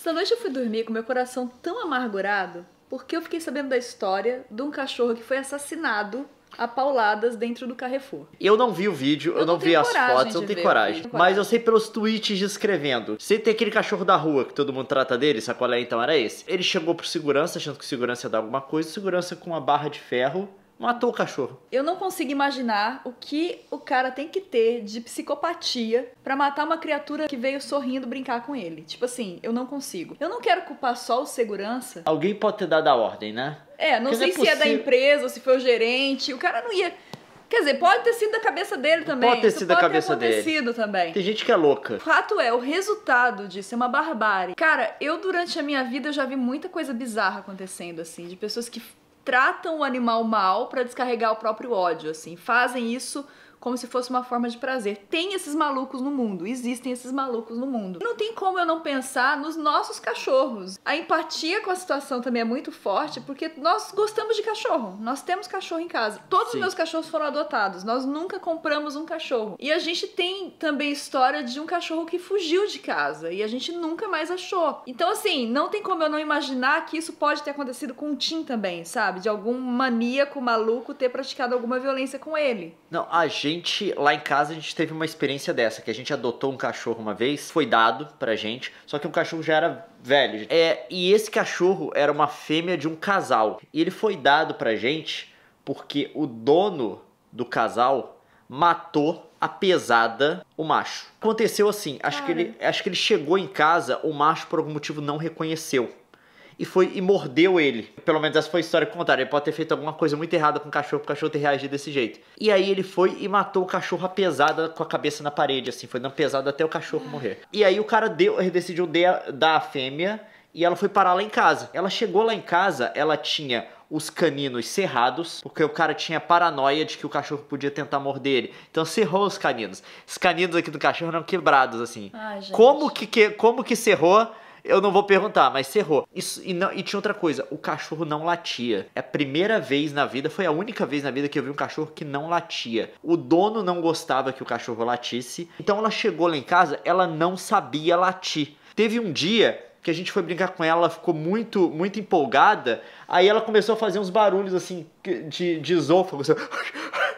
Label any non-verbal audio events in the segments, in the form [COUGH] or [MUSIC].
Essa noite eu fui dormir com meu coração tão amargurado porque eu fiquei sabendo da história de um cachorro que foi assassinado a pauladas dentro do Carrefour. Eu não vi o vídeo, eu, eu não, não vi as fotos, eu não tenho coragem. Mas eu sei pelos tweets escrevendo. Você tem aquele cachorro da rua que todo mundo trata dele, sacolé então era esse. Ele chegou pro segurança, achando que o segurança ia dar alguma coisa, segurança com uma barra de ferro matou o cachorro. Eu não consigo imaginar o que o cara tem que ter de psicopatia para matar uma criatura que veio sorrindo brincar com ele. Tipo assim, eu não consigo. Eu não quero culpar só o segurança. Alguém pode ter dado a ordem, né? É, não Porque sei não é se é da empresa, se foi o gerente. O cara não ia. Quer dizer, pode ter sido da cabeça dele também. Pode ter sido Isso da pode cabeça ter acontecido dele. também. Tem gente que é louca. O fato é, o resultado disso é uma barbárie. Cara, eu durante a minha vida eu já vi muita coisa bizarra acontecendo, assim, de pessoas que tratam o animal mal para descarregar o próprio ódio, assim. Fazem isso como se fosse uma forma de prazer. Tem esses malucos no mundo, existem esses malucos no mundo. Não tem como eu não pensar nos nossos cachorros. A empatia com a situação também é muito forte, porque nós gostamos de cachorro. Nós temos cachorro em casa. Todos Sim. os meus cachorros foram adotados. Nós nunca compramos um cachorro. E a gente tem também história de um cachorro que fugiu de casa e a gente nunca mais achou. Então, assim, não tem como eu não imaginar que isso pode ter acontecido com o Tim também, sabe? De algum maníaco maluco ter praticado alguma violência com ele. Não, a gente gente, lá em casa, a gente teve uma experiência dessa, que a gente adotou um cachorro uma vez, foi dado pra gente, só que o um cachorro já era velho. É, e esse cachorro era uma fêmea de um casal. E ele foi dado pra gente porque o dono do casal matou a pesada o macho. Aconteceu assim, acho que, ele, acho que ele chegou em casa, o macho por algum motivo não reconheceu e foi e mordeu ele. Pelo menos essa foi a história que contaram. Ele pode ter feito alguma coisa muito errada com o cachorro, o cachorro ter reagido desse jeito. E aí ele foi e matou o cachorro a pesada com a cabeça na parede, assim, foi dando pesada até o cachorro morrer. E aí o cara deu, decidiu dar a fêmea e ela foi parar lá em casa. Ela chegou lá em casa, ela tinha os caninos cerrados, porque o cara tinha paranoia de que o cachorro podia tentar morder ele. Então cerrou os caninos. Os caninos aqui do cachorro eram quebrados assim. Ai, como que, que como que cerrou? Eu não vou perguntar, mas cerrou. Isso, e, não, e tinha outra coisa, o cachorro não latia. É a primeira vez na vida, foi a única vez na vida que eu vi um cachorro que não latia. O dono não gostava que o cachorro latisse, então ela chegou lá em casa, ela não sabia latir. Teve um dia que a gente foi brincar com ela, ela ficou muito, muito empolgada. Aí ela começou a fazer uns barulhos assim de, de esôfago. Assim, [LAUGHS]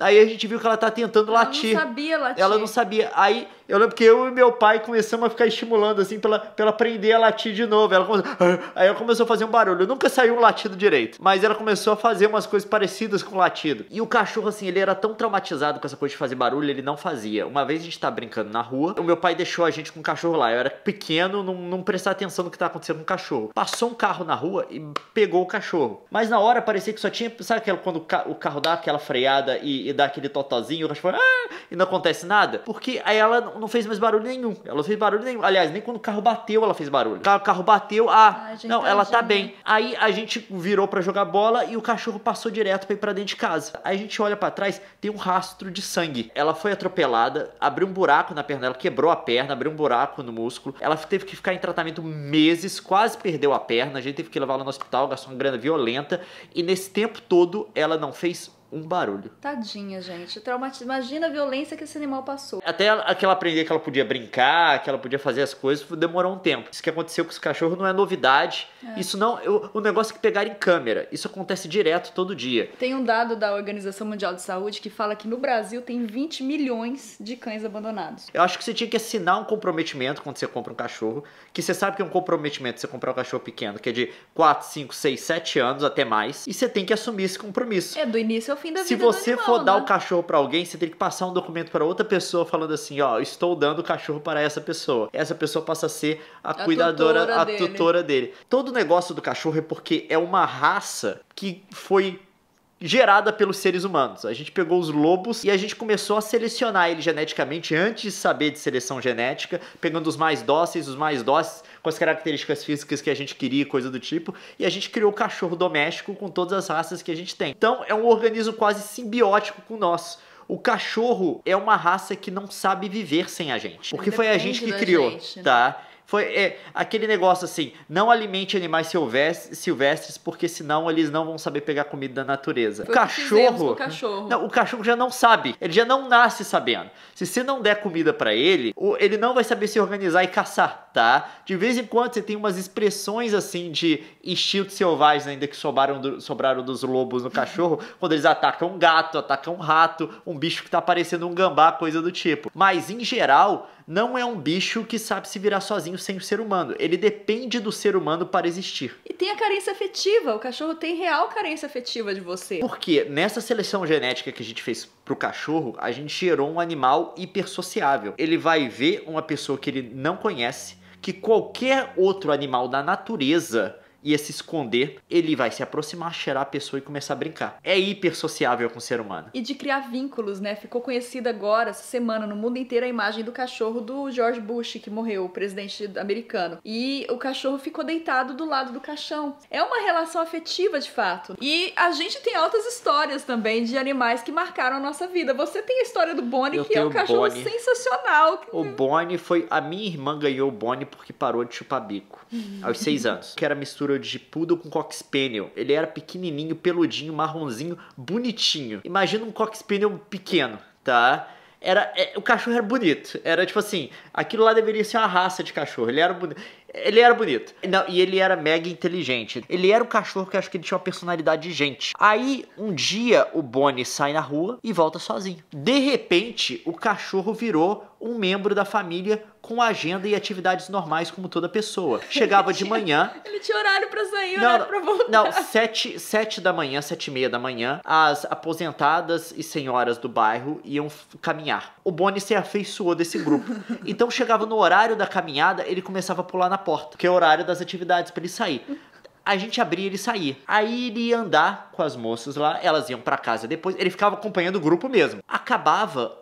Aí a gente viu que ela tá tentando latir. Ela não sabia latir. Ela não sabia. Aí eu lembro que eu e meu pai começamos a ficar estimulando, assim, pra, ela aprender a latir de novo. Ela começou, ah", aí ela começou a fazer um barulho. Nunca saiu um latido direito. Mas ela começou a fazer umas coisas parecidas com latido. E o cachorro, assim, ele era tão traumatizado com essa coisa de fazer barulho, ele não fazia. Uma vez a gente tava tá brincando na rua, o meu pai deixou a gente com o cachorro lá. Eu era pequeno, não, não prestar atenção no que tava tá acontecendo com o cachorro. Passou um carro na rua e pegou o cachorro. Mas na hora parecia que só tinha. Sabe aquela, quando o carro dá aquela freada e e dá aquele totozinho, o cachorro ah! e não acontece nada. Porque aí ela não fez mais barulho nenhum. Ela não fez barulho nenhum. Aliás, nem quando o carro bateu ela fez barulho. O carro bateu, ah, ah não, ela tá bem. Aí a gente virou para jogar bola e o cachorro passou direto pra ir pra dentro de casa. Aí a gente olha para trás, tem um rastro de sangue. Ela foi atropelada, abriu um buraco na perna, ela quebrou a perna, abriu um buraco no músculo. Ela teve que ficar em tratamento meses, quase perdeu a perna. A gente teve que levar ela no hospital, gastou uma grana violenta. E nesse tempo todo, ela não fez um barulho. Tadinha, gente. Traumatiz... Imagina a violência que esse animal passou. Até aquela aprender que ela podia brincar, que ela podia fazer as coisas, demorou um tempo. Isso que aconteceu com os cachorros não é novidade. É. Isso não. O, o negócio é que pegar em câmera. Isso acontece direto, todo dia. Tem um dado da Organização Mundial de Saúde que fala que no Brasil tem 20 milhões de cães abandonados. Eu acho que você tinha que assinar um comprometimento quando você compra um cachorro, que você sabe que é um comprometimento é você comprar um cachorro pequeno, que é de 4, 5, 6, 7 anos até mais, e você tem que assumir esse compromisso. É, do início eu fim da se vida. Se você animal, for né? dar o cachorro para alguém, você tem que passar um documento para outra pessoa falando assim, ó, estou dando o cachorro para essa pessoa. Essa pessoa passa a ser a, a cuidadora, tutora a dele. tutora dele. Todo o negócio do cachorro é porque é uma raça que foi gerada pelos seres humanos. A gente pegou os lobos e a gente começou a selecionar ele geneticamente antes de saber de seleção genética, pegando os mais dóceis, os mais dóceis com as características físicas que a gente queria, coisa do tipo, e a gente criou o cachorro doméstico com todas as raças que a gente tem. Então é um organismo quase simbiótico com o nosso. O cachorro é uma raça que não sabe viver sem a gente. Porque Depende foi a gente que criou, gente, né? tá? Foi é, aquele negócio assim: não alimente animais silvestres, silvestres, porque senão eles não vão saber pegar comida da natureza. Foi o cachorro. O cachorro. Não, o cachorro já não sabe. Ele já não nasce sabendo. Se você não der comida para ele, ele não vai saber se organizar e caçar, tá? De vez em quando você tem umas expressões assim de instintos selvagens ainda que sobraram, do, sobraram dos lobos no cachorro, [LAUGHS] quando eles atacam um gato, atacam um rato, um bicho que tá parecendo um gambá, coisa do tipo. Mas em geral, não é um bicho que sabe se virar sozinho sem o ser humano. Ele depende do ser humano para existir. E tem a carência afetiva. O cachorro tem real carência afetiva de você. Porque nessa seleção genética que a gente fez pro cachorro, a gente gerou um animal hipersociável. Ele vai ver uma pessoa que ele não conhece, que qualquer outro animal da natureza ia se esconder, ele vai se aproximar, cheirar a pessoa e começar a brincar. É hiper sociável com o ser humano. E de criar vínculos, né? Ficou conhecida agora, essa semana, no mundo inteiro, a imagem do cachorro do George Bush, que morreu, o presidente americano. E o cachorro ficou deitado do lado do caixão. É uma relação afetiva, de fato. E a gente tem altas histórias também de animais que marcaram a nossa vida. Você tem a história do Bonnie, Eu que é um cachorro Bonnie. sensacional. O Bonnie foi... A minha irmã ganhou o Bonnie porque parou de chupar bico. Uhum. aos seis anos. Que era mistura mistura de poodle com cock spaniel. Ele era pequenininho, peludinho, marronzinho, bonitinho. Imagina um cock spaniel pequeno, tá? Era, é, o cachorro era bonito. Era tipo assim, aquilo lá deveria ser uma raça de cachorro. Ele era bonito. Ele era bonito. Não, e ele era mega inteligente. Ele era um cachorro que acho que ele tinha uma personalidade de gente. Aí, um dia, o Bonnie sai na rua e volta sozinho. De repente, o cachorro virou um membro da família com agenda e atividades normais como toda pessoa. [LAUGHS] Chegava tinha, de manhã. Ele tinha horário pra sair, não, horário pra voltar. Não, sete, sete da manhã, sete e meia da manhã, as aposentadas e senhoras do bairro iam caminhar. O Bonnie se afeiçoou desse grupo. [LAUGHS] Então chegava no horário da caminhada, ele começava a pular na porta, que é o horário das atividades para ele sair. A gente abria ele sair, Aí ele ia andar com as moças lá, elas iam para casa depois, ele ficava acompanhando o grupo mesmo. Acabava,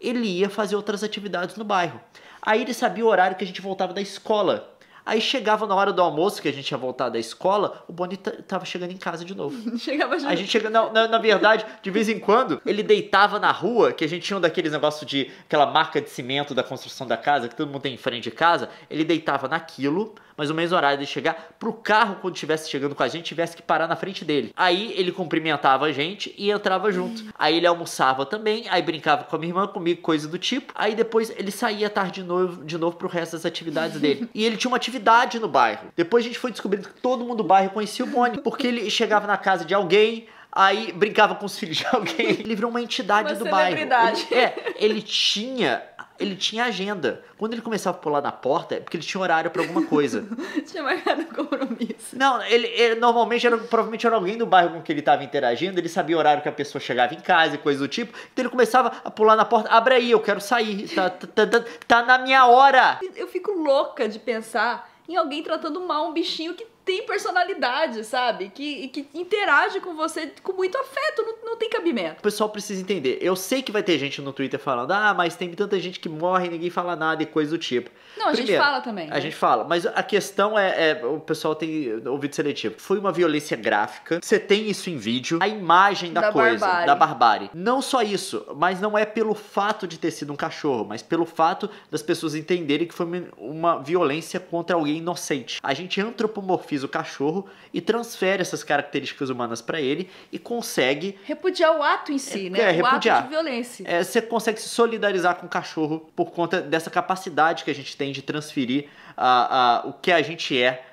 ele ia fazer outras atividades no bairro. Aí ele sabia o horário que a gente voltava da escola. Aí chegava na hora do almoço, que a gente ia voltar da escola, o Boni tava chegando em casa de novo. [LAUGHS] Chegava junto. A gente chega, na, na, na, verdade, de vez em quando, ele deitava na rua, que a gente tinha um daqueles negócios de aquela marca de cimento da construção da casa, que todo mundo tem em frente de casa, ele deitava naquilo, mas o mesmo horário de chegar, pro carro, quando estivesse chegando com a gente, tivesse que parar na frente dele. Aí ele cumprimentava a gente e entrava junto. Aí ele almoçava também, aí brincava com a minha irmã, comigo, coisa do tipo. Aí depois ele saía tarde de novo, de novo pro resto das atividades dele. [LAUGHS] E ele tinha uma atividade atividade no bairro. Depois a gente foi descobrindo que todo mundo do bairro conhecia o Boni, porque ele chegava na casa de alguém, aí brincava com os filhos de [LAUGHS] alguém. Ele virou uma entidade uma do bairro. Ele, é, ele tinha ele tinha agenda. Quando ele começava a pular na porta, é porque ele tinha horário para alguma coisa. tinha marcado compromisso. Não, ele, ele, normalmente era, provavelmente era alguém do bairro com que ele estava interagindo, ele sabia o horário que a pessoa chegava em casa e coisa do tipo. Então ele começava a pular na porta, abre aí, eu quero sair, tá, tá, tá, tá na minha hora. Eu fico louca de pensar em alguém tratando mal um bichinho que tem personalidade, sabe? Que, que interage com você com muito afeto, não, não tem cabimento. O pessoal precisa entender. Eu sei que vai ter gente no Twitter falando, ah, mas tem tanta gente que morre e ninguém fala nada e coisa do tipo. Não, a gente fala também. A né? gente fala, mas a questão é, é, o pessoal tem ouvido seletivo. Foi uma violência gráfica, você tem isso em vídeo, a imagem da, da coisa, barbárie. da barbárie. Não só isso, mas não é pelo fato de ter sido um cachorro, mas pelo fato das pessoas entenderem que foi uma violência contra alguém inocente. A gente é antropomorfiza o cachorro e transfere essas características humanas para ele e consegue repudiar o ato em si, é, né? É, o repudiar. ato de violência. É, você consegue se solidarizar com o cachorro por conta dessa capacidade que a gente tem de transferir a, ah, a, ah, o que a gente é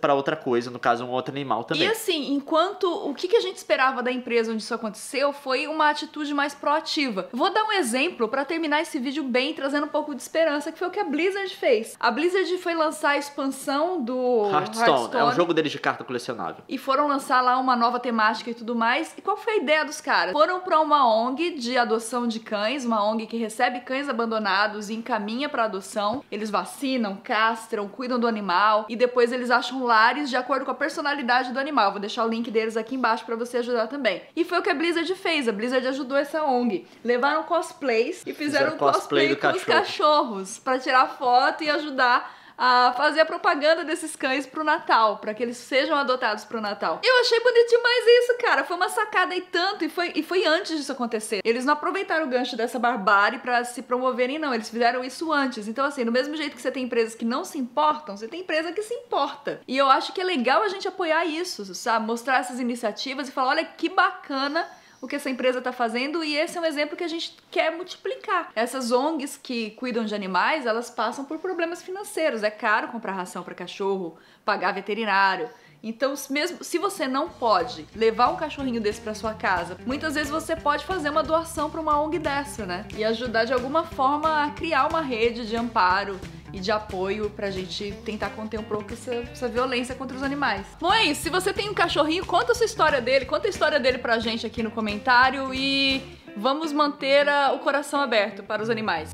para outra coisa, no caso, um outro animal também. E assim, enquanto o que, que a gente esperava da empresa onde isso aconteceu foi uma atitude mais proativa. Vou dar um exemplo para terminar esse vídeo bem, trazendo um pouco de esperança, que foi o que a Blizzard fez. A Blizzard foi lançar a expansão do Hearthstone, Hearthstone é um jogo deles de carta colecionável. E foram lançar lá uma nova temática e tudo mais. E qual foi a ideia dos caras? Foram para uma ONG de adoção de cães, uma ONG que recebe cães abandonados e encaminha para adoção. Eles vacinam, castram, cuidam do animal e depois eles eles acham lares de acordo com a personalidade do animal. Vou deixar o link deles aqui embaixo para você ajudar também. E foi o que a Blizzard fez. A Blizzard ajudou essa ONG. Levaram cosplays e fizeram, fizeram cosplay, cosplay com cachorro. os cachorros para tirar foto e ajudar a fazer a propaganda desses cães pro Natal, para que eles sejam adotados pro Natal. Eu achei bonitinho, demais é isso, cara. Foi uma sacada e tanto, e foi, e foi antes disso acontecer. Eles não aproveitaram o gancho dessa barbárie para se promoverem, não. Eles fizeram isso antes. Então, assim, do mesmo jeito que você tem empresas que não se importam, você tem empresa que se importa. E eu acho que é legal a gente apoiar isso, sabe? Mostrar essas iniciativas e falar: olha que bacana o que essa empresa está fazendo e esse é um exemplo que a gente quer multiplicar. Essas ONGs que cuidam de animais, elas passam por problemas financeiros. É caro comprar ração para cachorro, pagar veterinário. Então, mesmo se você não pode levar um cachorrinho desse para sua casa, muitas vezes você pode fazer uma doação para uma ONG dessa, né? E ajudar de alguma forma a criar uma rede de amparo e de apoio pra gente tentar conter um pouco essa, essa violência contra os animais. Mãe, se você tem um cachorrinho, conta a sua história dele, conta a história dele pra gente aqui no comentário e vamos manter a, o coração aberto para os animais.